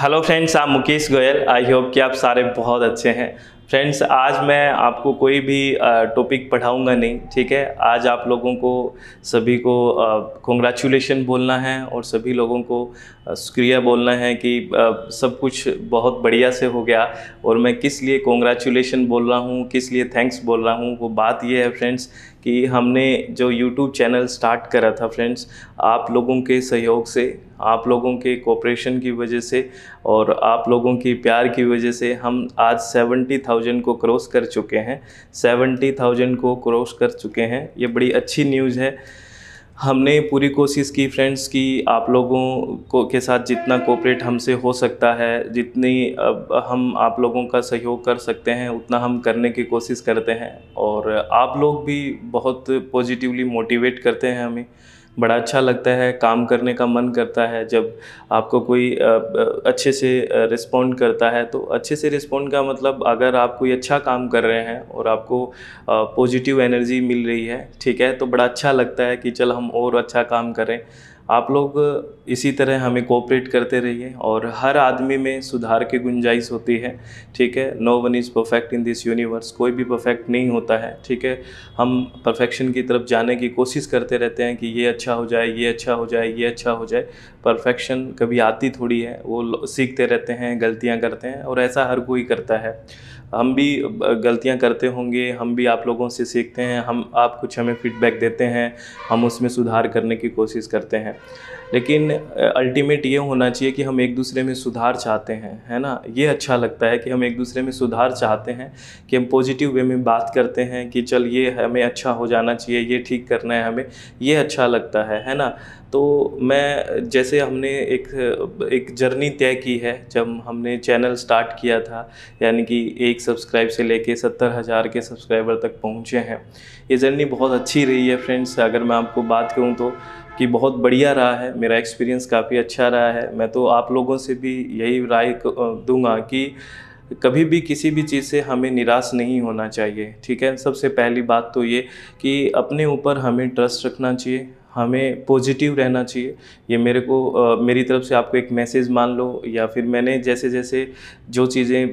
hello friends आप Mukesh Goyal I hope कि आप सारे बहुत अच्छे हैं फ्रेंड्स आज मैं आपको कोई भी टॉपिक पढ़ाऊंगा नहीं ठीक है आज आप लोगों को सभी को कॉन्ग्रेचुलेशन बोलना है और सभी लोगों को शुक्रिया बोलना है कि आ, सब कुछ बहुत बढ़िया से हो गया और मैं किस लिए कॉन्ग्रेचुलेशन बोल रहा हूँ किस लिए थैंक्स बोल रहा हूँ वो बात ये है फ्रेंड्स कि हमने जो YouTube चैनल स्टार्ट करा था फ्रेंड्स आप लोगों के सहयोग से आप लोगों के कोऑपरेशन की वजह से और आप लोगों की प्यार की वजह से हम आज 70,000 को क्रॉस कर चुके हैं 70,000 को क्रॉस कर चुके हैं ये बड़ी अच्छी न्यूज़ है हमने पूरी कोशिश की फ्रेंड्स कि आप लोगों को के साथ जितना कोऑपरेट हमसे हो सकता है जितनी अब हम आप लोगों का सहयोग कर सकते हैं उतना हम करने की कोशिश करते हैं और आप लोग भी बहुत पॉजिटिवली मोटिवेट करते हैं हमें बड़ा अच्छा लगता है काम करने का मन करता है जब आपको कोई अच्छे से रिस्पॉन्ड करता है तो अच्छे से रिस्पॉन्ड का मतलब अगर आप कोई अच्छा काम कर रहे हैं और आपको पॉजिटिव एनर्जी मिल रही है ठीक है तो बड़ा अच्छा लगता है कि चल हम और अच्छा काम करें आप लोग इसी तरह हमें कोऑपरेट करते रहिए और हर आदमी में सुधार की गुंजाइश होती है ठीक है no one is perfect in this universe कोई भी परफेक्ट नहीं होता है ठीक है हम परफेक्शन की तरफ जाने की कोशिश करते रहते हैं कि ये अच्छा हो जाए ये अच्छा हो जाए ये अच्छा हो जाए परफेक्शन कभी आती थोड़ी है वो सीखते रहते हैं गलतियाँ करते हैं और ऐसा हर कोई करता है हम भी गलतियाँ करते होंगे हम भी आप लोगों से सीखते हैं हम आप कुछ हमें फीडबैक देते हैं हम उसमें सुधार करने की कोशिश करते हैं लेकिन अल्टीमेट ये होना चाहिए कि हम एक दूसरे में सुधार चाहते हैं है ना ये अच्छा लगता है कि हम एक दूसरे में सुधार चाहते हैं कि हम पॉजिटिव वे में बात करते हैं कि चल ये हमें अच्छा हो जाना चाहिए ये ठीक करना है हमें ये अच्छा लगता है है ना तो मैं जैसे हमने एक एक जर्नी तय की है जब हमने चैनल स्टार्ट किया था यानी कि एक सब्सक्राइब से लेके सत्तर हज़ार के सब्सक्राइबर तक पहुँचे हैं ये जर्नी बहुत अच्छी रही है फ्रेंड्स अगर मैं आपको बात करूँ तो कि बहुत बढ़िया रहा है मेरा एक्सपीरियंस काफ़ी अच्छा रहा है मैं तो आप लोगों से भी यही राय दूंगा कि कभी भी किसी भी चीज़ से हमें निराश नहीं होना चाहिए ठीक है सबसे पहली बात तो ये कि अपने ऊपर हमें ट्रस्ट रखना चाहिए हमें पॉजिटिव रहना चाहिए ये मेरे को आ, मेरी तरफ से आपको एक मैसेज मान लो या फिर मैंने जैसे जैसे जो चीज़ें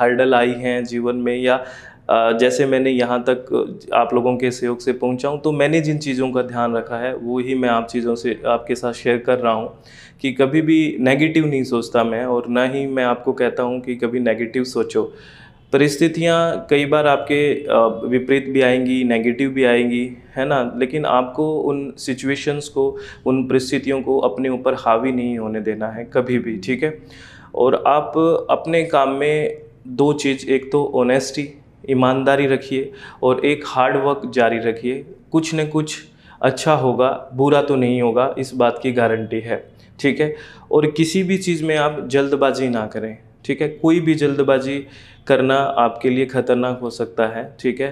हर्डल आई हैं जीवन में या जैसे मैंने यहाँ तक आप लोगों के सहयोग से पहुँचाऊँ तो मैंने जिन चीज़ों का ध्यान रखा है वो ही मैं आप चीज़ों से आपके साथ शेयर कर रहा हूँ कि कभी भी नेगेटिव नहीं सोचता मैं और ना ही मैं आपको कहता हूँ कि कभी नेगेटिव सोचो परिस्थितियाँ कई बार आपके विपरीत भी आएंगी नेगेटिव भी आएंगी है ना लेकिन आपको उन सिचुएशंस को उन परिस्थितियों को अपने ऊपर हावी नहीं होने देना है कभी भी ठीक है और आप अपने काम में दो चीज़ एक तो ऑनेस्टी ईमानदारी रखिए और एक हार्ड वर्क जारी रखिए कुछ न कुछ अच्छा होगा बुरा तो नहीं होगा इस बात की गारंटी है ठीक है और किसी भी चीज़ में आप जल्दबाजी ना करें ठीक है कोई भी जल्दबाजी करना आपके लिए ख़तरनाक हो सकता है ठीक है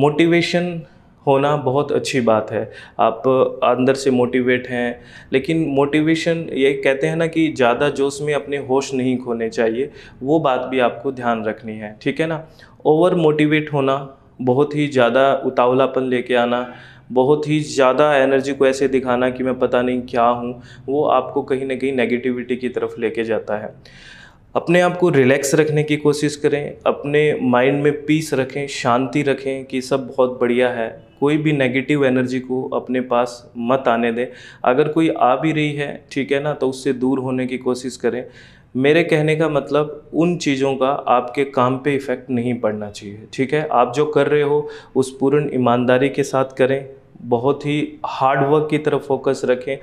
मोटिवेशन होना बहुत अच्छी बात है आप अंदर से मोटिवेट हैं लेकिन मोटिवेशन ये कहते हैं ना कि ज़्यादा जोश में अपने होश नहीं खोने चाहिए वो बात भी आपको ध्यान रखनी है ठीक है ना ओवर मोटिवेट होना बहुत ही ज़्यादा उतावलापन लेके आना बहुत ही ज़्यादा एनर्जी को ऐसे दिखाना कि मैं पता नहीं क्या हूँ वो आपको कहीं ना कहीं नेगेटिविटी की तरफ लेके जाता है अपने आप को रिलैक्स रखने की कोशिश करें अपने माइंड में पीस रखें शांति रखें कि सब बहुत बढ़िया है कोई भी नेगेटिव एनर्जी को अपने पास मत आने दें अगर कोई आ भी रही है ठीक है ना तो उससे दूर होने की कोशिश करें मेरे कहने का मतलब उन चीज़ों का आपके काम पे इफ़ेक्ट नहीं पड़ना चाहिए ठीक है आप जो कर रहे हो उस पूर्ण ईमानदारी के साथ करें बहुत ही हार्ड वर्क की तरफ फोकस रखें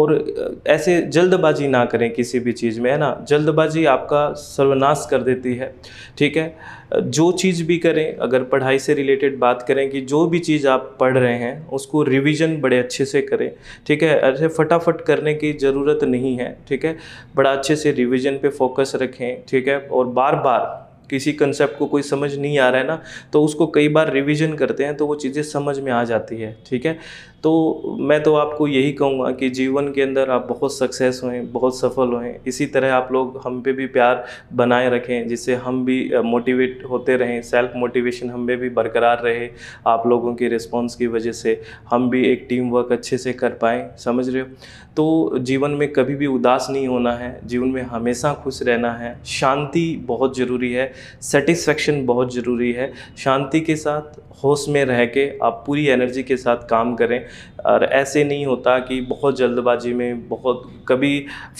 और ऐसे जल्दबाजी ना करें किसी भी चीज़ में है ना जल्दबाजी आपका सर्वनाश कर देती है ठीक है जो चीज़ भी करें अगर पढ़ाई से रिलेटेड बात करें कि जो भी चीज़ आप पढ़ रहे हैं उसको रिवीजन बड़े अच्छे से करें ठीक है ऐसे फटाफट करने की ज़रूरत नहीं है ठीक है बड़ा अच्छे से रिवीजन पे फोकस रखें ठीक है और बार बार किसी कंसेप्ट को कोई समझ नहीं आ रहा है ना तो उसको कई बार रिवीजन करते हैं तो वो चीज़ें समझ में आ जाती है ठीक है तो मैं तो आपको यही कहूँगा कि जीवन के अंदर आप बहुत सक्सेस हुए बहुत सफल हुए इसी तरह आप लोग हम पे भी प्यार बनाए रखें जिससे हम भी मोटिवेट होते रहें सेल्फ मोटिवेशन हम पे भी बरकरार रहे आप लोगों के रिस्पॉन्स की वजह से हम भी एक टीम वर्क अच्छे से कर पाएँ समझ रहे हो तो जीवन में कभी भी उदास नहीं होना है जीवन में हमेशा खुश रहना है शांति बहुत ज़रूरी है सेटिस्फेक्शन बहुत ज़रूरी है शांति के साथ होश में रह के आप पूरी एनर्जी के साथ काम करें और ऐसे नहीं होता कि बहुत जल्दबाजी में बहुत कभी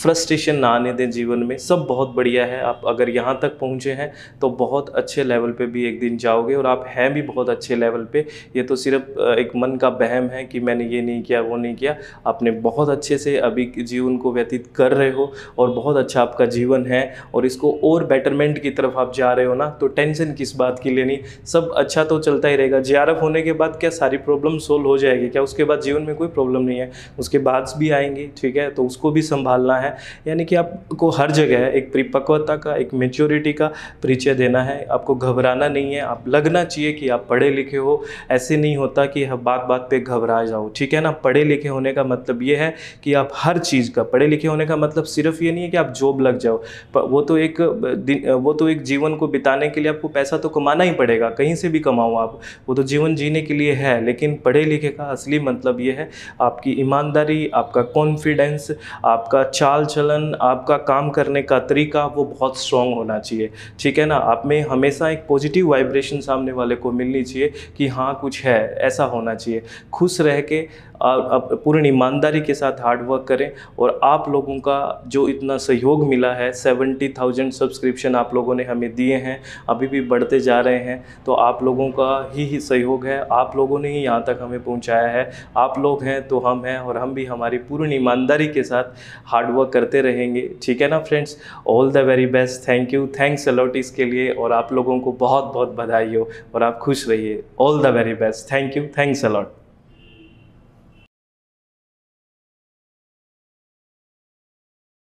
फ्रस्ट्रेशन ना आने दें जीवन में सब बहुत बढ़िया है आप अगर यहाँ तक पहुँचे हैं तो बहुत अच्छे लेवल पे भी एक दिन जाओगे और आप हैं भी बहुत अच्छे लेवल पे ये तो सिर्फ एक मन का बहम है कि मैंने ये नहीं किया वो नहीं किया आपने बहुत अच्छे से अभी जीवन को व्यतीत कर रहे हो और बहुत अच्छा आपका जीवन है और इसको और बेटरमेंट की तरफ आप जा जा रहे हो ना तो टेंशन किस बात की लेनी सब अच्छा तो चलता ही रहेगा जे होने के बाद क्या सारी प्रॉब्लम सोल्व हो जाएगी क्या उसके बाद जीवन में कोई प्रॉब्लम नहीं है उसके बाद भी आएंगे ठीक है तो उसको भी संभालना है यानी कि आपको हर जगह एक परिपक्वता का एक मेच्योरिटी का परिचय देना है आपको घबराना नहीं है आप लगना चाहिए कि आप पढ़े लिखे हो ऐसे नहीं होता कि बात बात पे घबरा जाओ ठीक है ना पढ़े लिखे होने का मतलब ये है कि आप हर चीज़ का पढ़े लिखे होने का मतलब सिर्फ ये नहीं है कि आप जॉब लग जाओ वो तो एक वो तो एक जीवन जीवन को बिताने के लिए आपको पैसा तो कमाना ही पड़ेगा कहीं से भी कमाओ आप वो तो जीवन जीने के लिए है लेकिन पढ़े लिखे का असली मतलब ये है आपकी ईमानदारी आपका कॉन्फिडेंस आपका चाल चलन आपका काम करने का तरीका वो बहुत स्ट्रांग होना चाहिए ठीक है ना आप में हमेशा एक पॉजिटिव वाइब्रेशन सामने वाले को मिलनी चाहिए कि हाँ कुछ है ऐसा होना चाहिए खुश रह के आप पूर्ण ईमानदारी के साथ हार्डवर्क करें और आप लोगों का जो इतना सहयोग मिला है सेवेंटी थाउजेंड सब्सक्रिप्शन आप लोगों ने हमें दिए हैं अभी भी बढ़ते जा रहे हैं तो आप लोगों का ही ही सहयोग है आप लोगों ने ही यहाँ तक हमें पहुँचाया है आप लोग हैं तो हम हैं और हम भी हमारी पूर्ण ईमानदारी के साथ हार्डवर्क करते रहेंगे ठीक है ना friends all the very best thank you thanks a lot इसके लिए और आप लोगों को बहुत बहुत बधाई हो और आप खुश रहिए all the very best thank you thanks allot